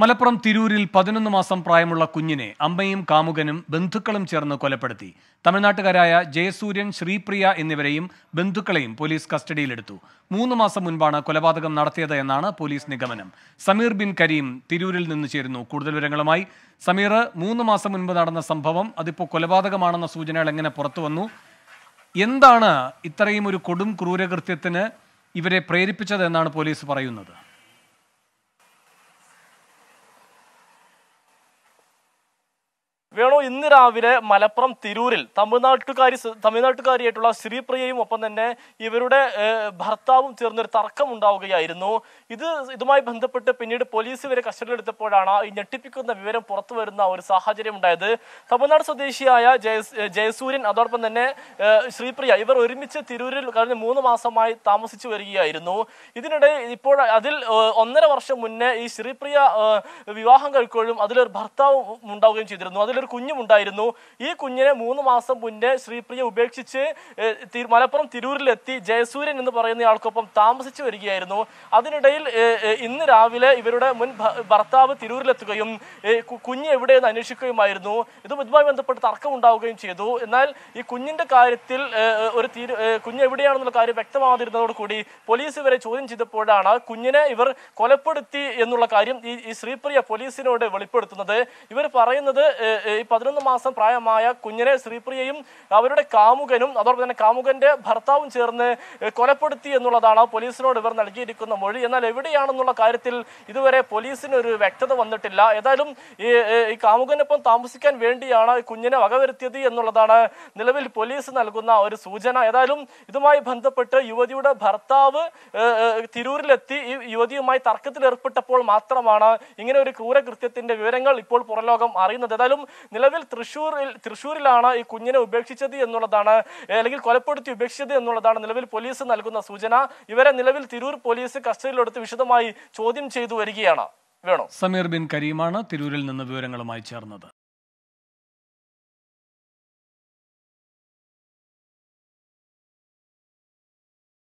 മലപ്പുറം തിരൂരിൽ പതിനൊന്ന് മാസം പ്രായമുള്ള കുഞ്ഞിനെ അമ്മയും കാമുകനും ബന്ധുക്കളും ചേർന്ന് കൊലപ്പെടുത്തി തമിഴ്നാട്ടുകാരായ ജയസൂര്യൻ ശ്രീപ്രിയ എന്നിവരെയും ബന്ധുക്കളെയും പോലീസ് കസ്റ്റഡിയിലെടുത്തു മൂന്ന് മാസം മുൻപാണ് കൊലപാതകം നടത്തിയത് എന്നാണ് പോലീസ് നിഗമനം സമീർ ബിൻ കരീം തിരൂരിൽ നിന്ന് ചേരുന്നു കൂടുതൽ വിവരങ്ങളുമായി സമീർ മൂന്ന് മാസം മുൻപ് നടന്ന സംഭവം അതിപ്പോൾ കൊലപാതകമാണെന്ന സൂചനകൾ എങ്ങനെ പുറത്തു വന്നു എന്താണ് ഇത്രയും ഒരു കൊടും ക്രൂരകൃത്യത്തിന് ഇവരെ പ്രേരിപ്പിച്ചത് എന്നാണ് പോലീസ് പറയുന്നത് വേണു ഇന്ന് രാവിലെ മലപ്പുറം തിരൂരിൽ തമിഴ്നാട്ടുകാരി തമിഴ്നാട്ടുകാരിയായിട്ടുള്ള ശ്രീപ്രിയയും ഒപ്പം തന്നെ ഇവരുടെ ഭർത്താവും ചേർന്നൊരു തർക്കം ഉണ്ടാവുകയായിരുന്നു ഇത് ഇതുമായി ബന്ധപ്പെട്ട് പിന്നീട് പോലീസ് ഇവരെ എടുത്തപ്പോഴാണ് ഈ ഞെട്ടിപ്പിക്കുന്ന വിവരം പുറത്തു വരുന്ന ഒരു സാഹചര്യം ഉണ്ടായത് തമിഴ്നാട് സ്വദേശിയായ ജയസൂര്യൻ അതോടൊപ്പം തന്നെ ശ്രീപ്രിയ ഇവർ ഒരുമിച്ച് തിരൂരിൽ കഴിഞ്ഞ മൂന്ന് മാസമായി താമസിച്ചു വരികയായിരുന്നു ഇതിനിടെ ഇപ്പോൾ അതിൽ ഒന്നര വർഷം മുന്നേ ഈ ശ്രീപ്രിയ വിവാഹം കഴിക്കുകയും അതിലൊരു ഭർത്താവും ഉണ്ടാവുകയും ചെയ്തിരുന്നു അതിൽ ഒരു കുഞ്ഞുമുണ്ടായിരുന്നു ഈ കുഞ്ഞിനെ മൂന്ന് മാസം മുന്നേ ശ്രീപ്രിയ ഉപേക്ഷിച്ച് മലപ്പുറം തിരൂരിലെത്തി ജയസൂര്യൻ എന്ന് പറയുന്ന ആൾക്കൊപ്പം താമസിച്ചു വരികയായിരുന്നു അതിനിടയിൽ ഇന്ന് രാവിലെ ഇവരുടെ മുൻ ഭർത്താവ് തിരൂരിലെത്തുകയും കുഞ്ഞ് എവിടെയെന്ന് അന്വേഷിക്കുകയുമായിരുന്നു ഇതുമായി ബന്ധപ്പെട്ട് തർക്കം ഉണ്ടാവുകയും ചെയ്തു എന്നാൽ ഈ കുഞ്ഞിന്റെ കാര്യത്തിൽ ഒരു തീരു കുഞ്ഞ് എവിടെയാണെന്നുള്ള കാര്യം വ്യക്തമാതിരുന്നതോട് കൂടി പോലീസ് ഇവരെ ചോദ്യം ചെയ്തപ്പോഴാണ് കുഞ്ഞിനെ ഇവർ കൊലപ്പെടുത്തി എന്നുള്ള കാര്യം ഈ ശ്രീപ്രിയ പോലീസിനോട് വെളിപ്പെടുത്തുന്നത് ഇവർ പറയുന്നത് ഈ പതിനൊന്ന് മാസം പ്രായമായ കുഞ്ഞിനെ ശ്രീപ്രിയയും അവരുടെ കാമുകനും അതോടൊപ്പം തന്നെ കാമുകന്റെ ഭർത്താവും ചേർന്ന് കൊലപ്പെടുത്തി എന്നുള്ളതാണ് പോലീസിനോട് ഇവർ നൽകിയിരിക്കുന്ന മൊഴി എന്നാൽ എവിടെയാണെന്നുള്ള കാര്യത്തിൽ ഇതുവരെ പോലീസിന് ഒരു വ്യക്തത വന്നിട്ടില്ല ഏതായാലും ഈ ഈ കാമുകനൊപ്പം താമസിക്കാൻ വേണ്ടിയാണ് കുഞ്ഞിനെ വകവരുത്തിയത് എന്നുള്ളതാണ് നിലവിൽ പോലീസ് നൽകുന്ന ഒരു സൂചന ഏതായാലും ഇതുമായി ബന്ധപ്പെട്ട് യുവതിയുടെ ഭർത്താവ് തിരൂരിലെത്തി ഈ യുവതിയുമായി തർക്കത്തിലേർപ്പെട്ടപ്പോൾ മാത്രമാണ് ഇങ്ങനെ ഒരു ക്രൂരകൃത്യത്തിന്റെ വിവരങ്ങൾ ഇപ്പോൾ പുറലോകം അറിയുന്നത് ഏതായാലും നിലവിൽ തൃശ്ശൂരിൽ തൃശ്ശൂരിലാണ് ഈ കുഞ്ഞിനെ ഉപേക്ഷിച്ചത് എന്നുള്ളതാണ് അല്ലെങ്കിൽ കൊലപ്പെടുത്തി ഉപേക്ഷിച്ചത് എന്നുള്ളതാണ് നിലവിൽ പോലീസ് നൽകുന്ന സൂചന ഇവരെ നിലവിൽ തിരൂർ പോലീസ് കസ്റ്റഡിയിലെടുത്ത് വിശദമായി ചോദ്യം ചെയ്തു വരികയാണ് വേണോ സമീർ ബിൻ കരീമാണ് തിരൂരിൽ നിന്ന് വിവരങ്ങളുമായി ചേർന്നത്